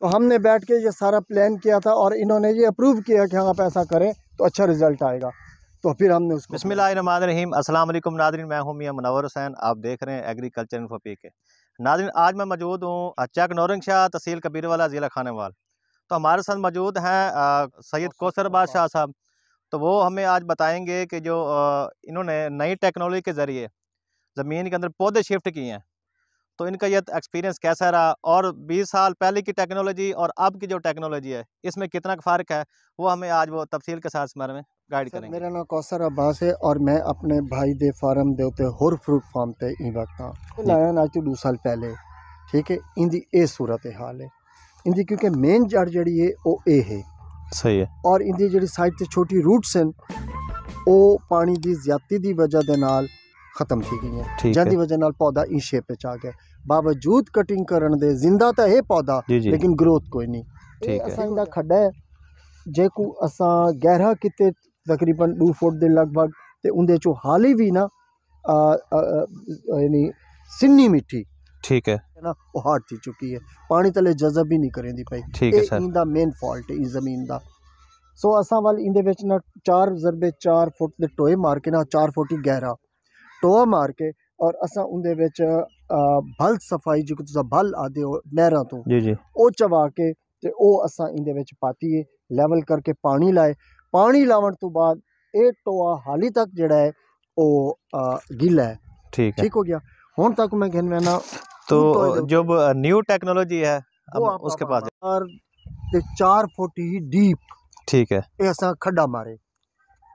तो हमने बैठ के ये सारा प्लान किया था और इन्होंने ये अप्रूव किया कि हम हाँ, आप ऐसा करें तो अच्छा रिज़ल्ट आएगा तो फिर हमने उसको बसमिलीम असलम नादरन मैं हूँ मियाँ मनवर हुसैन आप देख रहे हैं एग्रीकल्चर इन्फो के नादरन आज मैं मौजूद हूँ चक नौरंग शाह तहसील कबीरवाला ज़िला खानेवाल तो हमारे साथ मौजूद हैं सैयद कोसर बादशाह साहब तो वो हमें आज बताएंगे कि जो इन्होंने नई टेक्नोलॉजी के ज़रिए ज़मीन के अंदर पौधे शिफ्ट किए हैं तो इनका यह एक्सपीरियंस कैसा रहा और 20 साल पहले की टेक्नोलॉजी और अब की जो टेक्नोलॉजी है इसमें कितना फ़र्क है वो हमें आज वो तफसील के साथ बारे में गाइड करेंगे मेरा नाम कौसर अब्बास है और मैं अपने भाई दे फार्म दे उते होर फ्रूट फार्म पे इन वक्त लाया ना तो दो साल पहले ठीक है इंदी ए सूरत हाल है इंदी क्योंकि मेन जड़ जड़ी है वो ए है सही है और इंदी जी साइड से छोटी रूट्स हैं वो पानी की ज्यादा की वजह के नाल खत्म थी गई हैं जिंदी वजह पौधा ई शेप आ गया ਬਾਵਜੂਦ ਕਟਿੰਗ ਕਰਨ ਦੇ ਜ਼ਿੰਦਾ ਤਾਂ ਇਹ ਪੌਦਾ ਲੇਕਿਨ ਗਰੋਥ ਕੋਈ ਨਹੀਂ ਠੀਕ ਹੈ ਅਸਾਂ ਇਹਦਾ ਖੱਡਾ ਜੇ ਕੋ ਅਸਾਂ ਗਹਿਰਾ ਕਿਤੇ ਤਕਰੀਬਨ 2 ਫੁੱਟ ਦੇ ਲਗਭਗ ਤੇ ਉਹਦੇ ਚੋਂ ਹਾਲੇ ਵੀ ਨਾ ਯਾਨੀ ਸਿੰਨੀ ਮਿੱਟੀ ਠੀਕ ਹੈ ਨਾ ਉਹ ਹਾਰਡ ਦੀ ਚੁੱਕੀ ਹੈ ਪਾਣੀ ਤਲੇ ਜਜ਼ਬ ਹੀ ਨਹੀਂ ਕਰੇਂਦੀ ਪਈ ਠੀਕ ਹੈ ਇਹ ਇਹਦਾ ਮੇਨ ਫਾਲਟ ਹੈ ਇਸ ਜ਼ਮੀਨ ਦਾ ਸੋ ਅਸਾਂ ਵਾਲ ਇਹਦੇ ਵਿੱਚ ਨਾ 4 ਜ਼ਰਬੇ 4 ਫੁੱਟ ਦੇ ਟੋਏ ਮਾਰ ਕੇ ਨਾ 4 ਫੁੱਟ ਹੀ ਗਹਿਰਾ ਟੋਆ ਮਾਰ ਕੇ ਔਰ ਅਸਾਂ ਉਹਦੇ ਵਿੱਚ भल सफाई जो तुस भल आखदे हो नहर तो वह चवा के तो ओह् असां इं'दे बिच पातियै लेवल करके पानी लाए पानी लावन तो बाद एह् टोआ ही तक जोड़ा है वो गीला है ठीक ठीक हो गया हूँ तक मैं कहना ना तो, तो जो न्यू टेक्नोलॉजी है अब उसके पास चार चार फुट ही डीप ठीक है ये असा खड्डा मारे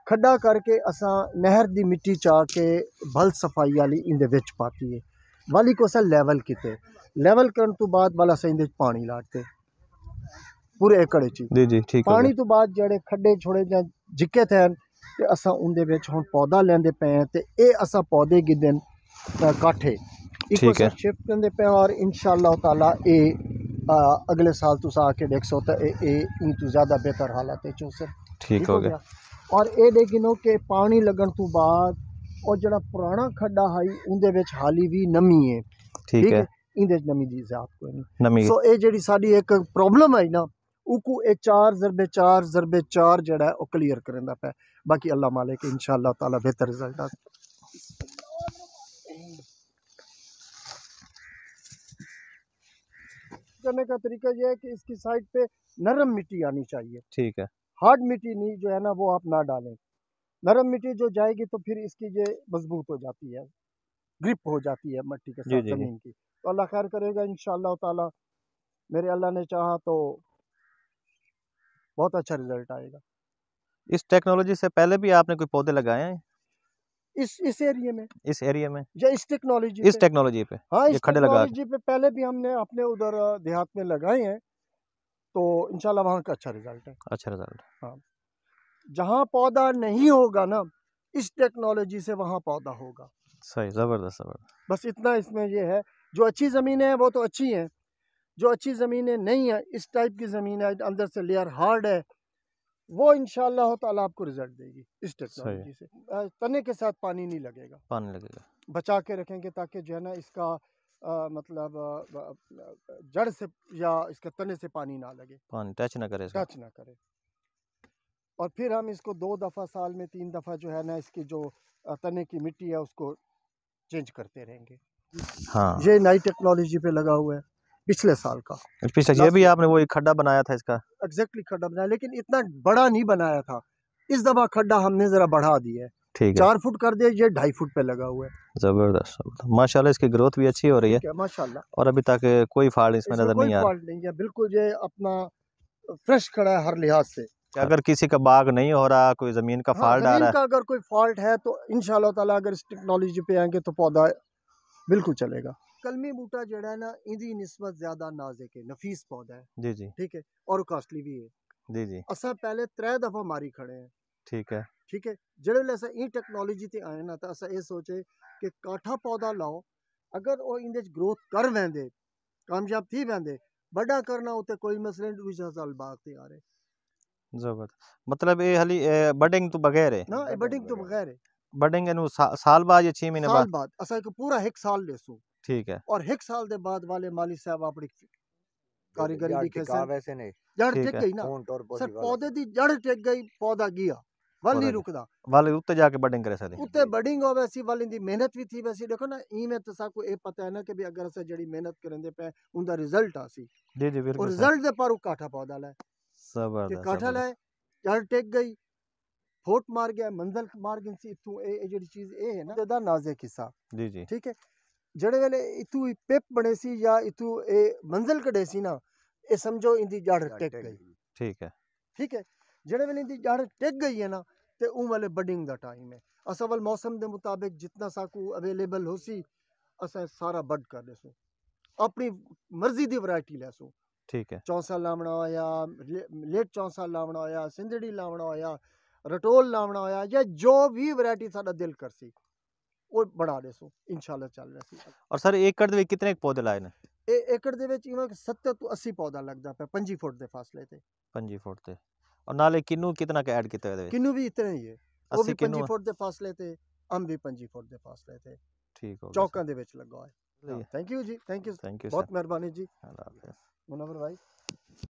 खड्डा करके असा नहर की मिट्टी चा के भल सफाई वाली इन पाती है ਵਾਲੀ ਕੋਸਾ ਲੈਵਲ ਕੀਤੇ ਲੈਵਲ ਕਰਨ ਤੋਂ ਬਾਅਦ ਵਾਲਾ ਸੈਂਦੇ ਵਿੱਚ ਪਾਣੀ ਲਾੜਤੇ ਪੂਰੇ ਏਕੜ ਵਿੱਚ ਜੀ ਜੀ ਠੀਕ ਪਾਣੀ ਤੋਂ ਬਾਅਦ ਜਿਹੜੇ ਖੱਡੇ ਛੋੜੇ ਜਾਂ ਜਿੱਕੇ ਥੈਨ ਤੇ ਅਸਾਂ ਉਹਦੇ ਵਿੱਚ ਹੁਣ ਪੌਦਾ ਲੈਂਦੇ ਪਏ ਤੇ ਇਹ ਅਸਾਂ ਪੌਦੇ ਗਿਦਨ ਕਾਠੇ ਇੱਕੋ ਸ਼ਿਫਟ ਕਰਦੇ ਪਏ ਔਰ ਇਨਸ਼ਾਅੱਲਾ ਤਾਲਾ ਇਹ अगले साल तुस आके देख सो ए इन तो ज़्यादा बेहतर हालत है चो सर ठीक हो गया और ये देखिनो कि पानी लगन तो बाद और जरा पुराना खड्डा है उनके हाली भी नमी है ठीक है इंदे नमी दी जात कोई नमी सो ए जेडी साडी एक प्रॉब्लम है ना उकू ए चार जरबे चार जरबे चार जड़ा ओ क्लियर करंदा पे बाकी अल्लाह मालिक इंशाल्लाह ताला बेहतर रिजल्ट आ करने का तरीका यह है कि इसकी साइड पे नरम मिट्टी आनी चाहिए ठीक है हार्ड मिट्टी नहीं जो है ना वो आप ना डालें नरम मिट्टी जो जाएगी तो फिर इसकी ये मजबूत हो जाती है ग्रिप हो जाती है मिट्टी के साथ ज़मीन की तो अल्लाह खैर करेगा इन ताला मेरे अल्लाह ने चाहा तो बहुत अच्छा रिजल्ट आएगा इस टेक्नोलॉजी से पहले भी आपने कोई पौधे लगाए हैं इस इस एरिया में इस एरिया में या इस टेक्नोलॉजी इस टेक्नोलॉजी पे हाँ इस टेक्नोलॉजी पे पहले भी हमने अपने उधर देहात में लगाए हैं तो इनशाला वहाँ का अच्छा रिजल्ट है अच्छा रिजल्ट हाँ जहाँ पौधा नहीं होगा ना इस टेक्नोलॉजी से वहाँ पौधा होगा सही ज़बरदस्त ज़बरदस्त बस इतना इसमें ये है जो अच्छी ज़मीनें हैं वो तो अच्छी हैं जो अच्छी ज़मीनें नहीं हैं इस टाइप की ज़मीन है अंदर से लेयर हार्ड है वो इन ताला आपको रिजल्ट देगी इस टेक्नोलॉजी से तने के साथ पानी नहीं लगेगा पानी लगेगा बचा के रखेंगे ताकि जो है ना इसका आ, मतलब जड़ से या इसके तने से पानी ना लगे पानी टच ना करे टच ना करे और फिर हम इसको दो दफ़ा साल में तीन दफ़ा जो है ना इसकी जो तने की मिट्टी है उसको चेंज करते रहेंगे हाँ ये नई टेक्नोलॉजी पे लगा हुआ है पिछले साल का तो पिछले ये भी आपने वो खड्डा बनाया था इसका एग्जैक्टली खड्डा बनाया लेकिन इतना बड़ा नहीं बनाया था इस दफा खड्डा हमने जरा बढ़ा दिया है ठीक चार फुट कर दिया ये ढाई फुट पे लगा हुआ है जबरदस्त माशाल्लाह इसकी ग्रोथ भी अच्छी हो रही है माशाल्लाह और अभी तक कोई फाल्ट इसमें नजर नहीं आ रहा है बिल्कुल ये अपना फ्रेश खड़ा है हर लिहाज से कि हाँ। अगर किसी का बाग नहीं हो रहा कोई ज़मीन का हाँ, फॉल्ट आ रहा है अगर कोई फॉल्ट है तो इन ताला अगर इस टेक्नोलॉजी पे आएंगे तो पौधा बिल्कुल चलेगा कलमी बूटा जड़ा है ना इंदी नस्बत ज़्यादा नाजिक है नफीस पौधा है जी जी ठीक है और कॉस्टली भी है जी जी असा पहले त्रे दफ़ा मारी खड़े हैं ठीक है ठीक है जेड़े वे असा ई टेक्नोलॉजी ते आए ना तो असा ये सोचे कि काठा पौधा लाओ अगर वो इन ग्रोथ कर वेंदे कामयाब थी वेंदे बड़ा करना उते कोई मसले दूसरा साल बाग ते आ रहे जबरदस्त मतलब ये हली ए, बडिंग तो बगैर है ना बडिंग तो बगैर है बडिंग एनु सा, साल बाद या 6 महीने बाद बाद असल को पूरा एक साल लेसो ठीक है और एक साल दे बाद वाले माली साहब अपनी कारीगरी दी कैसे वैसे नहीं जड़ टिक गई ना सर पौधे दी जड़ टिक गई पौधा गया वाली रुकदा वाले उत्ते जाके बडिंग करे सदे उत्ते बडिंग होवे सी वाली दी मेहनत भी थी वैसी देखो ना ई में तो सा को ए पता है ना कि भी अगर असा जड़ी मेहनत करंदे पे उंदा रिजल्ट आसी जी जी बिल्कुल रिजल्ट दे पर उ काठा पौधा ले कटहल है चढ़ टेक गई फोट मार गया मंजल मार गई इतू ए जेडी चीज ए है ना ज्यादा नाजे किस्सा जी जी ठीक है जड़े वेले इतू पेप बने सी या इतू ए मंजिल कढे सी ना ए समझो इंदी जड़ टेक गई ठीक है ठीक है जड़े वेले इंदी जड़ टेक गई है ना ते ऊ वाले बडिंग दा टाइम है असा वल मौसम दे मुताबिक जितना साकू अवेलेबल होसी असा सारा बड कर देसू अपनी मर्जी दी वैरायटी लेसू ਠੀਕ ਹੈ चौंसा लावणा ਆਇਆ ਲੇਟ ਚੌਂਸਾ ਲਾਵਣਾ ਆਇਆ ਸਿੰਧੜੀ ਲਾਵਣਾ ਆਇਆ ਰਟੋਲ ਲਾਵਣਾ ਆਇਆ ਜਾਂ ਜੋ ਵੀ ਵੈਰਾਈਟੀ ਸਾਡਾ ਦਿਲ ਕਰਸੀ ਉਹ ਬਣਾ ਦੇਸੋ ਇਨਸ਼ਾਅੱਲਾ ਚੱਲ ਰਿਹਾ ਸੀ ਔਰ ਸਰ ਏਕੜ ਦੇ ਵਿੱਚ ਕਿੰਨੇ ਪੌਦੇ ਲਾਏ ਨੇ ਇਹ ਏਕੜ ਦੇ ਵਿੱਚ ਇਵੇਂ 70 ਤੋਂ 80 ਪੌਦਾ ਲੱਗਦਾ ਪਿਆ 25 ਫੁੱਟ ਦੇ ਫਾਸਲੇ ਤੇ 25 ਫੁੱਟ ਤੇ ਔਰ ਨਾਲੇ ਕਿੰਨੂ ਕਿਤਨਾ ਕ ਐਡ ਕੀਤਾ ਇਹਦੇ ਵਿੱਚ ਕਿੰਨੂ ਵੀ ਇਤਨਾ ਹੀ ਹੈ ਉਹ ਵੀ 25 ਫੁੱਟ ਦੇ ਫਾਸਲੇ ਤੇ ਅੰਬ ਵੀ 25 ਫੁੱਟ ਦੇ ਫਾਸਲੇ ਤੇ ਠੀਕ ਹੋ ਗਿਆ ਚੌਕਾਂ ਦੇ ਵਿੱਚ ਲੱਗਾ ਹੋਇਆ थैंक हाँ, यू जी थैंक यू थैंक यू बहुत मेहरबानी जी मुनवर भाई